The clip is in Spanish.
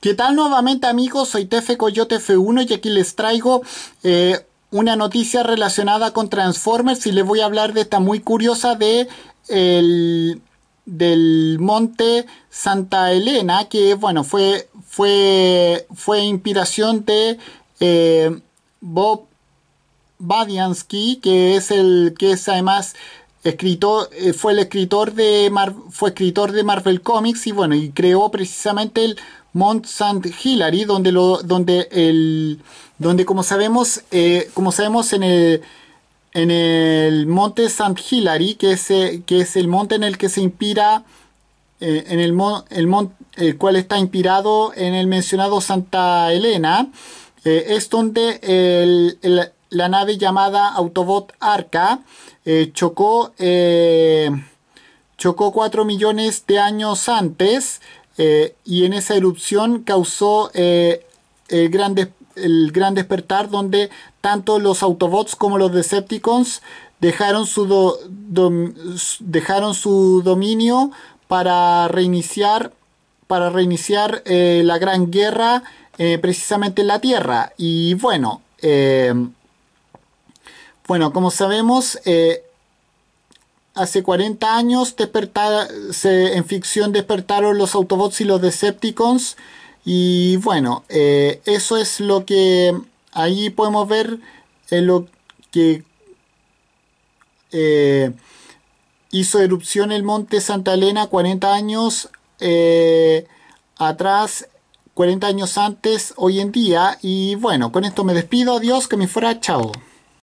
¿Qué tal nuevamente amigos? Soy Tefe Coyote F1 y aquí les traigo eh, una noticia relacionada con Transformers y les voy a hablar de esta muy curiosa de el, del monte Santa Elena que bueno fue, fue, fue inspiración de eh, Bob Badiansky que es el que es además escritor, eh, fue el escritor de fue escritor de Marvel Comics y bueno, y creó precisamente el Mont Saint Hilary, donde, lo, donde, el, donde como sabemos, eh, como sabemos en el, en el monte Saint Hilary, que es, eh, que es el monte en el que se inspira, eh, en el, el, el cual está inspirado en el mencionado Santa Elena, es donde la nave llamada Autobot Arca chocó chocó 4 millones de años antes eh, y en esa erupción causó eh, el, gran el, gran despertar donde tanto los Autobots como los Decepticons dejaron su, dejaron su dominio para reiniciar, para reiniciar eh, la gran guerra precisamente en la Tierra. Y bueno, bueno como sabemos, hace 40 años se, en ficción despertaron los Autobots y los Decepticons. Y bueno, eh, eso es lo que ahí podemos ver en lo que eh, hizo erupción el monte Santa Elena 40 años eh, atrás, 40 años antes, hoy en día. Y bueno, con esto me despido. Adiós, que me fuera. Chao.